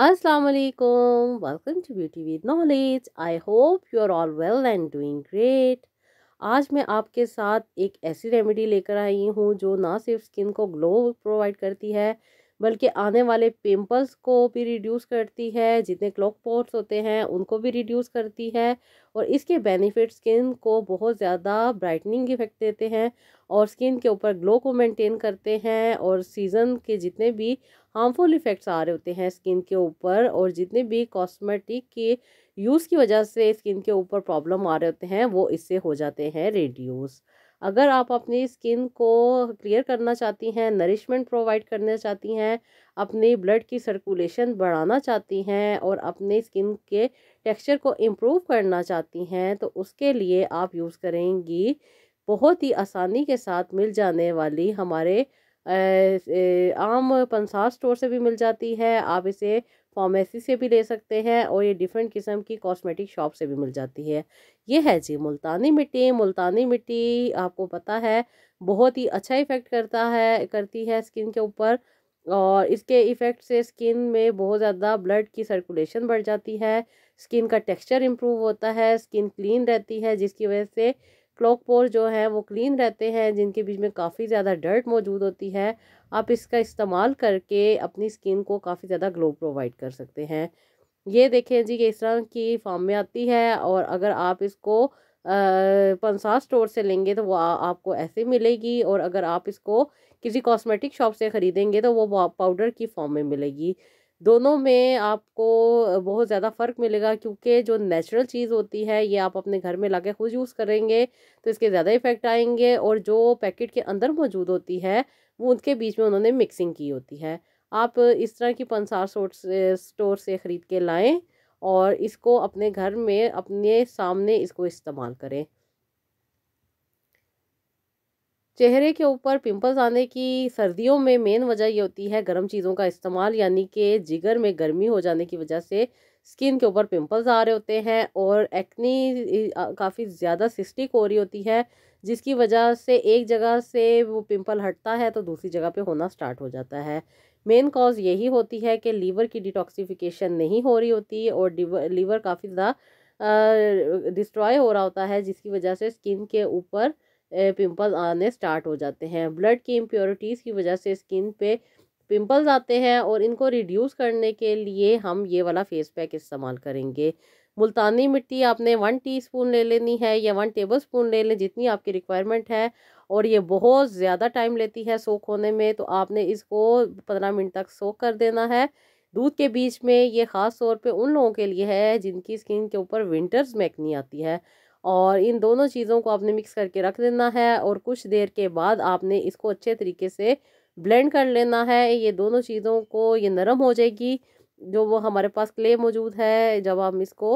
अस्सलाम वालेकुम welcome to beauty with knowledge I hope you are all well and doing great आज मैं आपके साथ एक ऐसी रेमेडी लेकर आई हूँ जो ना सिर्फ स्किन को ग्लो प्रोवाइड करती है बल्कि आने वाले पिंपल्स को भी रिड्यूस करती है जितने क्लॉक पोर्ट्स होते हैं उनको भी रिड्यूस करती है और इसके बेनिफिट स्किन को बहुत ज़्यादा ब्राइटनिंग इफेक्ट देते हैं और स्किन के ऊपर ग्लो को मेंटेन करते हैं और सीज़न के जितने भी हार्मफुल इफ़ेक्ट्स आ रहे होते हैं स्किन के ऊपर और जितने भी कॉस्मेटिक के यूज़ की वजह से स्किन के ऊपर प्रॉब्लम आ रहे होते हैं वो इससे हो जाते हैं रिड्यूस अगर आप अपनी स्किन को क्लियर करना चाहती हैं नरिशमेंट प्रोवाइड करना चाहती हैं अपनी ब्लड की सर्कुलेशन बढ़ाना चाहती हैं और अपने स्किन के टेक्सचर को इम्प्रूव करना चाहती हैं तो उसके लिए आप यूज़ करेंगी बहुत ही आसानी के साथ मिल जाने वाली हमारे आम पंसार स्टोर से भी मिल जाती है आप इसे फार्मेसी से भी ले सकते हैं और ये डिफरेंट किस्म की कॉस्मेटिक शॉप से भी मिल जाती है ये है जी मुल्तानी मिट्टी मुल्तानी मिट्टी आपको पता है बहुत ही अच्छा इफ़ेक्ट करता है करती है स्किन के ऊपर और इसके इफ़ेक्ट से स्किन में बहुत ज़्यादा ब्लड की सर्कुलेशन बढ़ जाती है स्किन का टेक्सचर इम्प्रूव होता है स्किन क्लीन रहती है जिसकी वजह से क्लॉक पोर जो हैं वो क्लीन रहते हैं जिनके बीच में काफ़ी ज़्यादा डर्ट मौजूद होती है आप इसका इस्तेमाल करके अपनी स्किन को काफ़ी ज़्यादा ग्लो प्रोवाइड कर सकते हैं ये देखें जी कि इस तरह की फॉर्म में आती है और अगर आप इसको पंसार स्टोर से लेंगे तो वो आ, आपको ऐसे मिलेगी और अगर आप इसको किसी कॉस्मेटिक शॉप से ख़रीदेंगे तो वो पाउडर की फॉर्म में मिलेगी दोनों में आपको बहुत ज़्यादा फ़र्क मिलेगा क्योंकि जो नेचुरल चीज़ होती है ये आप अपने घर में ला खुद यूज़ करेंगे तो इसके ज़्यादा इफ़ेक्ट आएंगे और जो पैकेट के अंदर मौजूद होती है वो उनके बीच में उन्होंने मिक्सिंग की होती है आप इस तरह की पंसार स्टोर से ख़रीद के लाएँ और इसको अपने घर में अपने सामने इसको इस्तेमाल करें चेहरे के ऊपर पिंपल्स आने की सर्दियों में मेन वजह ये होती है गर्म चीज़ों का इस्तेमाल यानी कि जिगर में गर्मी हो जाने की वजह से स्किन के ऊपर पिंपल्स आ रहे होते हैं और एक्नी काफ़ी ज़्यादा सिस्टिक हो रही होती है जिसकी वजह से एक जगह से वो पिंपल हटता है तो दूसरी जगह पे होना स्टार्ट हो जाता है मेन कॉज यही होती है कि लीवर की डिटॉक्सिफिकेशन नहीं हो रही होती और लीवर काफ़ी ज़्यादा डिस्ट्रॉय हो रहा होता है जिसकी वजह से स्किन के ऊपर पिंपल आने स्टार्ट हो जाते हैं ब्लड की इम्प्योरिटीज़ की वजह से स्किन पे पिंपल्स आते हैं और इनको रिड्यूस करने के लिए हम ये वाला फेस पैक इस्तेमाल करेंगे मुल्तानी मिट्टी आपने वन टीस्पून ले लेनी है या वन टेबल स्पून ले लें जितनी आपकी रिक्वायरमेंट है और ये बहुत ज़्यादा टाइम लेती है सोख होने में तो आपने इसको पंद्रह मिनट तक सोख कर देना है दूध के बीच में ये ख़ास तौर पे उन लोगों के लिए है जिनकी स्किन के ऊपर विंटर्स मैकनी आती है और इन दोनों चीज़ों को आपने मिक्स करके रख देना है और कुछ देर के बाद आपने इसको अच्छे तरीके से ब्लेंड कर लेना है ये दोनों चीज़ों को ये नरम हो जाएगी जो वो हमारे पास क्ले मौजूद है जब हम इसको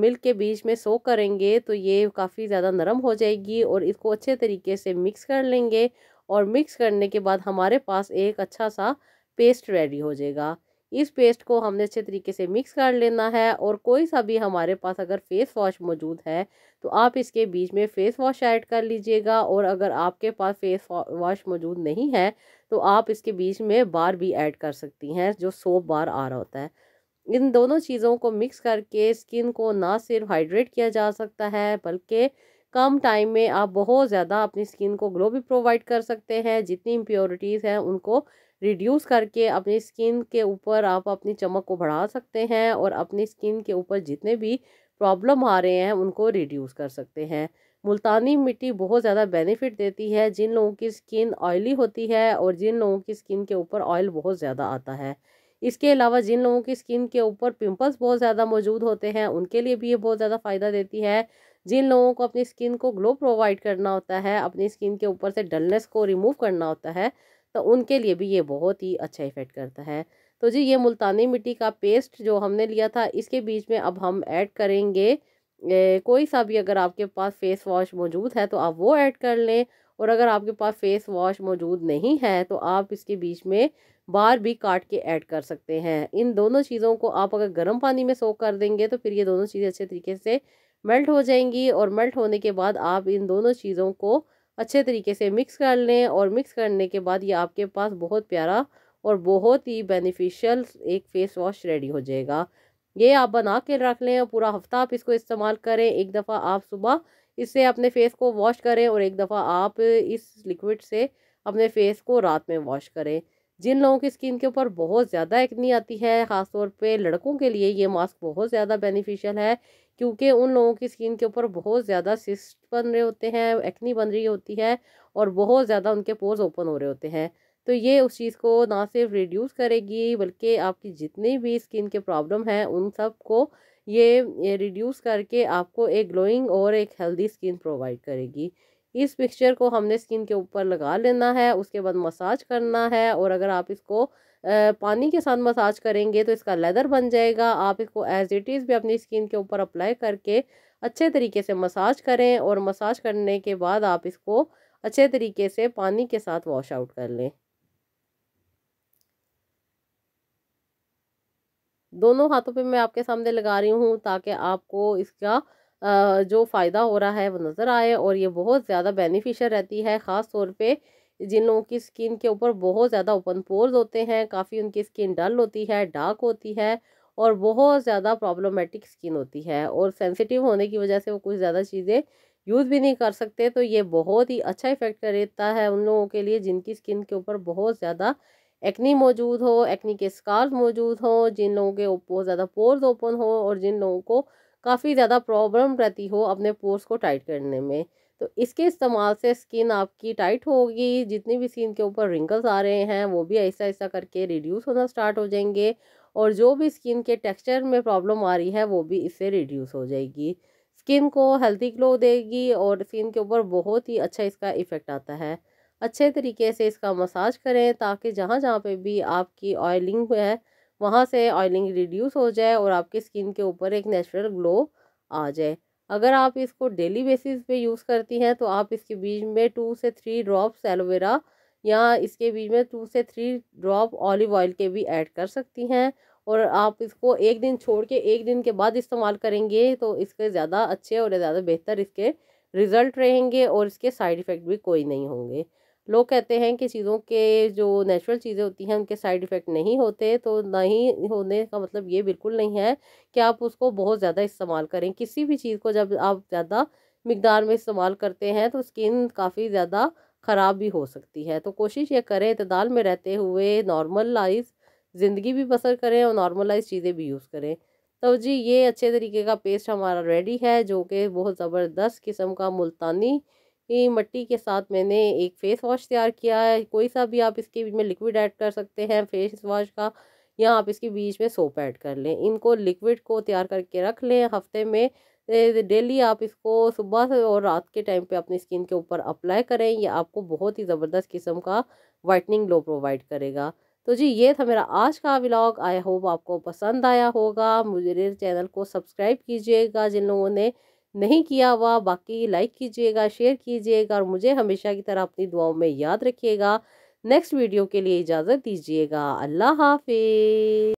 मिल्क के बीच में सो करेंगे तो ये काफ़ी ज़्यादा नरम हो जाएगी और इसको अच्छे तरीके से मिक्स कर लेंगे और मिक्स करने के बाद हमारे पास एक अच्छा सा पेस्ट रेडी हो जाएगा इस पेस्ट को हमने अच्छे तरीके से मिक्स कर लेना है और कोई सा भी हमारे पास अगर फेस वॉश मौजूद है तो आप इसके बीच में फेस वॉश ऐड कर लीजिएगा और अगर आपके पास फेस वॉश मौजूद नहीं है तो आप इसके बीच में बार भी ऐड कर सकती हैं जो सोप बार आ रहा होता है इन दोनों चीज़ों को मिक्स करके स्किन को ना सिर्फ हाइड्रेट किया जा सकता है बल्कि कम टाइम में आप बहुत ज़्यादा अपनी स्किन को ग्लो भी प्रोवाइड कर सकते हैं जितनी इम्प्योरिटीज़ हैं उनको रिड्यूस करके अपनी स्किन के ऊपर आप अपनी चमक को बढ़ा सकते हैं और अपनी स्किन के ऊपर जितने भी प्रॉब्लम आ रहे हैं उनको रिड्यूस कर सकते हैं मुल्तानी मिट्टी बहुत ज़्यादा बेनिफिट देती है जिन लोगों की स्किन ऑयली होती है और जिन लोगों की स्किन के ऊपर ऑयल बहुत ज़्यादा आता है इसके अलावा जिन लोगों की स्किन के ऊपर पिंपल्स बहुत ज़्यादा मौजूद होते हैं उनके लिए भी ये बहुत ज़्यादा फ़ायदा देती है जिन लोगों को अपनी स्किन को ग्लो प्रोवाइड करना होता है अपनी स्किन के ऊपर से डलनेस को रिमूव करना होता है तो उनके लिए भी ये बहुत ही अच्छा इफ़ेक्ट करता है तो जी ये मुल्तानी मिट्टी का पेस्ट जो हमने लिया था इसके बीच में अब हम ऐड करेंगे ए, कोई सा भी अगर आपके पास फेस वॉश मौजूद है तो आप वो ऐड कर लें और अगर आपके पास फेस वॉश मौजूद नहीं है तो आप इसके बीच में बार भी काट के ऐड कर सकते हैं इन दोनों चीज़ों को आप अगर गर्म पानी में सोख कर देंगे तो फिर ये दोनों चीज़ें अच्छे तरीके से मेल्ट हो जाएंगी और मेल्ट होने के बाद आप इन दोनों चीज़ों को अच्छे तरीके से मिक्स कर लें और मिक्स करने के बाद ये आपके पास बहुत प्यारा और बहुत ही बेनिफिशियल एक फ़ेस वॉश रेडी हो जाएगा ये आप बना के रख लें और पूरा हफ्ता आप इसको इस्तेमाल करें एक दफ़ा आप सुबह इससे अपने फेस को वॉश करें और एक दफ़ा आप इस लिक्विड से अपने फेस को रात में वॉश करें जिन लोगों की स्किन के ऊपर बहुत ज़्यादा एक्नी आती है ख़ासतौर पे लड़कों के लिए ये मास्क बहुत ज़्यादा बेनिफिशियल है क्योंकि उन लोगों की स्किन के ऊपर बहुत ज़्यादा सिस्ट बन रहे होते हैं एक्नी बन रही होती है और बहुत ज़्यादा उनके पोर्स ओपन हो रहे होते हैं तो ये उस चीज़ को ना सिर्फ रिड्यूस करेगी बल्कि आपकी जितनी भी स्किन के प्रॉब्लम हैं उन सब को ये रिड्यूस करके आपको एक ग्लोइंग और एक हेल्दी स्किन प्रोवाइड करेगी इस मिक्सचर को हमने स्किन के ऊपर लगा लेना है उसके बाद मसाज करना है और अगर आप इसको पानी के साथ मसाज करेंगे तो इसका लेदर बन जाएगा आप इसको एज इट इज़ भी अपनी स्किन के ऊपर अप्लाई करके अच्छे तरीके से मसाज करें और मसाज करने के बाद आप इसको अच्छे तरीके से पानी के साथ वॉश आउट कर लें दोनों हाथों पे मैं आपके सामने लगा रही हूँ ताकि आपको इसका जो फ़ायदा हो रहा है वो नज़र आए और ये बहुत ज़्यादा बेनिफिशियल रहती है ख़ास तौर पे जिन लोगों की स्किन के ऊपर बहुत ज़्यादा ओपन पोर्स होते हैं काफ़ी उनकी स्किन डल होती है डार्क होती है और बहुत ज़्यादा प्रॉब्लमेटिक स्किन होती है और सेंसिटिव होने की वजह से वो कुछ ज़्यादा चीज़ें यूज़ भी नहीं कर सकते तो ये बहुत ही अच्छा इफेक्ट करता है उन लोगों के लिए जिनकी स्किन के ऊपर बहुत ज़्यादा एक्नी मौजूद हो एक्नी के स्कार्स मौजूद हों जिन लोगों के बहुत ज़्यादा पोर्स ओपन हो और जिन लोगों को काफ़ी ज़्यादा प्रॉब्लम रहती हो अपने पोर्स को टाइट करने में तो इसके इस्तेमाल से स्किन आपकी टाइट होगी जितनी भी स्किन के ऊपर रिंकल्स आ रहे हैं वो भी ऐसा ऐसा करके रिड्यूस होना स्टार्ट हो जाएंगे और जो भी स्किन के टेक्सचर में प्रॉब्लम आ रही है वो भी इससे रिड्यूस हो जाएगी स्किन को हेल्थी ग्लो देगी और स्किन के ऊपर बहुत ही अच्छा इसका इफ़ेक्ट आता है अच्छे तरीके से इसका मसाज करें ताकि जहाँ जहाँ पर भी आपकी ऑयलिंग है वहाँ से ऑयलिंग रिड्यूस हो जाए और आपकी स्किन के ऊपर एक नेचुरल ग्लो आ जाए अगर आप इसको डेली बेसिस पे यूज़ करती हैं तो आप इसके बीच में टू से थ्री ड्रॉप्स एलोवेरा या इसके बीच में टू से थ्री ड्रॉप ऑलिव ऑयल के भी ऐड कर सकती हैं और आप इसको एक दिन छोड़ के एक दिन के बाद इस्तेमाल करेंगे तो इसके ज़्यादा अच्छे और ज़्यादा बेहतर इसके रिज़ल्ट रहेंगे और इसके साइड इफ़ेक्ट भी कोई नहीं होंगे लोग कहते हैं कि चीज़ों के जो नेचुरल चीज़ें होती हैं उनके साइड इफ़ेक्ट नहीं होते तो नहीं होने का मतलब ये बिल्कुल नहीं है कि आप उसको बहुत ज़्यादा इस्तेमाल करें किसी भी चीज़ को जब आप ज़्यादा मकदार में इस्तेमाल करते हैं तो स्किन काफ़ी ज़्यादा ख़राब भी हो सकती है तो कोशिश ये करें इतदाल में रहते हुए नॉर्मल लाइफ ज़िंदगी भी बसर करें और नॉर्मलाइज चीज़ें भी यूज़ करें तो जी ये अच्छे तरीके का पेस्ट हमारा रेडी है जो कि बहुत ज़बरदस्त किस्म का मुल्तानी ये मट्टी के साथ मैंने एक फ़ेस वॉश तैयार किया है कोई सा भी आप इसके बीच में लिक्विड ऐड कर सकते हैं फेस वॉश का या आप इसके बीच में सोप ऐड कर लें इनको लिक्विड को तैयार करके रख लें हफ्ते में डेली आप इसको सुबह से और रात के टाइम पे अपनी स्किन के ऊपर अप्लाई करें ये आपको बहुत ही ज़बरदस्त किस्म का वाइटनिंग ग्लो प्रोवाइड करेगा तो जी ये था मेरा आज का व्लॉग आई होप आपको पसंद आया होगा मुझे चैनल को सब्सक्राइब कीजिएगा जिन लोगों ने नहीं किया हुआ बाकी लाइक कीजिएगा शेयर कीजिएगा और मुझे हमेशा की तरह अपनी दुआओं में याद रखिएगा नेक्स्ट वीडियो के लिए इजाज़त दीजिएगा अल्लाह हाफिज